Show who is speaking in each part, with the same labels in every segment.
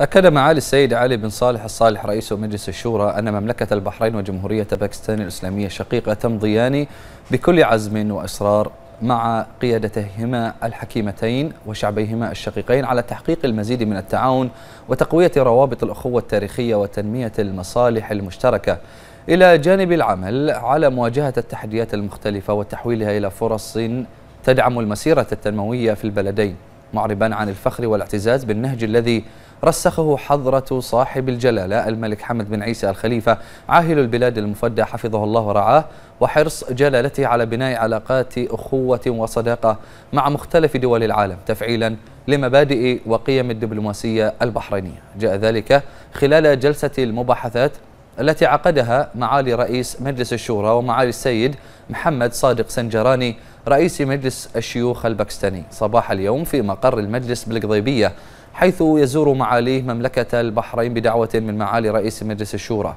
Speaker 1: أكد معالي السيد علي بن صالح الصالح رئيس مجلس الشورى أن مملكة البحرين وجمهورية باكستان الإسلامية الشقيقة تمضيان بكل عزم وإصرار مع قيادتهما الحكيمتين وشعبيهما الشقيقين على تحقيق المزيد من التعاون وتقوية روابط الأخوة التاريخية وتنمية المصالح المشتركة إلى جانب العمل على مواجهة التحديات المختلفة وتحويلها إلى فرص تدعم المسيرة التنموية في البلدين معربا عن الفخر والاعتزاز بالنهج الذي رسخه حضرة صاحب الجلالة الملك حمد بن عيسى الخليفة عاهل البلاد المفدى حفظه الله ورعاه وحرص جلالته على بناء علاقات أخوة وصداقة مع مختلف دول العالم تفعيلا لمبادئ وقيم الدبلوماسية البحرينية جاء ذلك خلال جلسة المباحثات التي عقدها معالي رئيس مجلس الشورى ومعالي السيد محمد صادق سنجراني رئيس مجلس الشيوخ الباكستاني صباح اليوم في مقر المجلس بالقضيبية حيث يزور معاليه مملكة البحرين بدعوة من معالي رئيس مجلس الشورى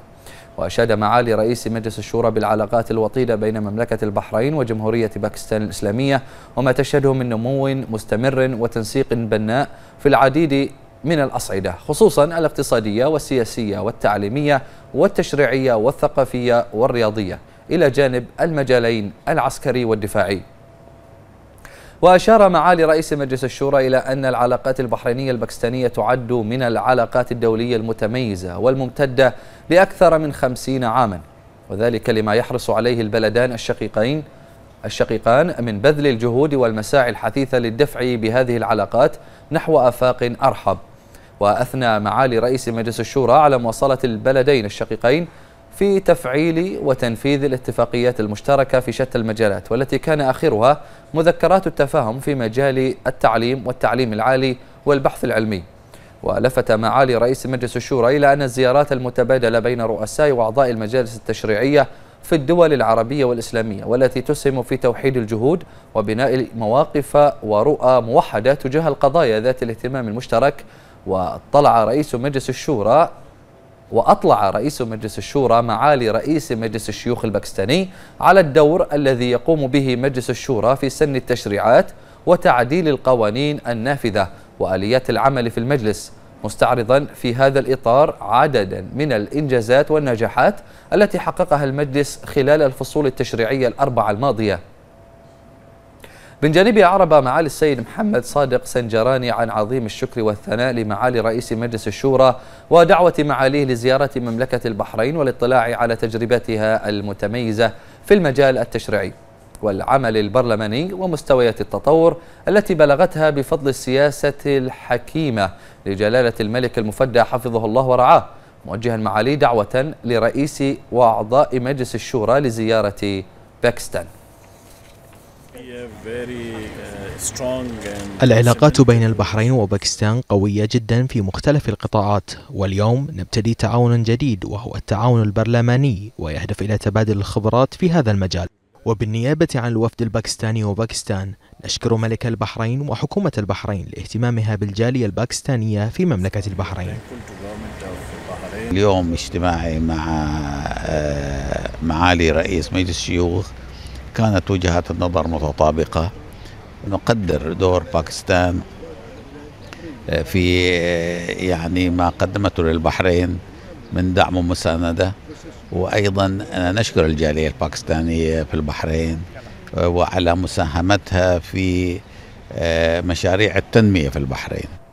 Speaker 1: وأشاد معالي رئيس مجلس الشورى بالعلاقات الوطيدة بين مملكة البحرين وجمهورية باكستان الإسلامية وما تشهده من نمو مستمر وتنسيق بناء في العديد من الأصعدة خصوصا الاقتصادية والسياسية والتعليمية والتشريعية والثقافية والرياضية إلى جانب المجالين العسكري والدفاعي وأشار معالي رئيس مجلس الشورى إلى أن العلاقات البحرينية الباكستانية تعد من العلاقات الدولية المتميزة والممتدة لأكثر من خمسين عاما وذلك لما يحرص عليه البلدان الشقيقين الشقيقان من بذل الجهود والمساعي الحثيثة للدفع بهذه العلاقات نحو آفاق أرحب وأثنى معالي رئيس مجلس الشورى على مواصلة البلدين الشقيقين في تفعيل وتنفيذ الاتفاقيات المشتركة في شتى المجالات والتي كان آخرها مذكرات التفاهم في مجال التعليم والتعليم العالي والبحث العلمي ولفت معالي رئيس مجلس الشورى إلى أن الزيارات المتبادلة بين رؤساء وأعضاء المجالس التشريعية في الدول العربية والإسلامية والتي تسهم في توحيد الجهود وبناء مواقف ورؤى موحدة تجاه القضايا ذات الاهتمام المشترك واطلع رئيس مجلس الشورى وأطلع رئيس مجلس الشورى معالي رئيس مجلس الشيوخ الباكستاني على الدور الذي يقوم به مجلس الشورى في سن التشريعات وتعديل القوانين النافذة وآليات العمل في المجلس مستعرضا في هذا الإطار عددا من الإنجازات والنجاحات التي حققها المجلس خلال الفصول التشريعية الأربعة الماضية من جانبي أعرب معالي السيد محمد صادق سنجراني عن عظيم الشكر والثناء لمعالي رئيس مجلس الشورى ودعوة معاليه لزيارة مملكة البحرين والاطلاع على تجربتها المتميزة في المجال التشريعي والعمل البرلماني ومستويات التطور التي بلغتها بفضل السياسة الحكيمة لجلالة الملك المفدى حفظه الله ورعاه موجها معالي دعوة لرئيس وأعضاء مجلس الشورى لزيارة باكستان
Speaker 2: العلاقات بين البحرين وباكستان قوية جدا في مختلف القطاعات واليوم نبتدي تعاون جديد وهو التعاون البرلماني ويهدف إلى تبادل الخبرات في هذا المجال وبالنيابة عن الوفد الباكستاني وباكستان نشكر ملك البحرين وحكومة البحرين لاهتمامها بالجالية الباكستانية في مملكة البحرين اليوم اجتماعي مع آه، معالي رئيس مجلس الشيوخ كانت وجهات النظر متطابقة نقدر دور باكستان آه، في آه، يعني ما قدمته للبحرين من دعم ومساندة وأيضا نشكر الجالية الباكستانية في البحرين آه، وعلى مساهمتها في مشاريع التنمية في البحرين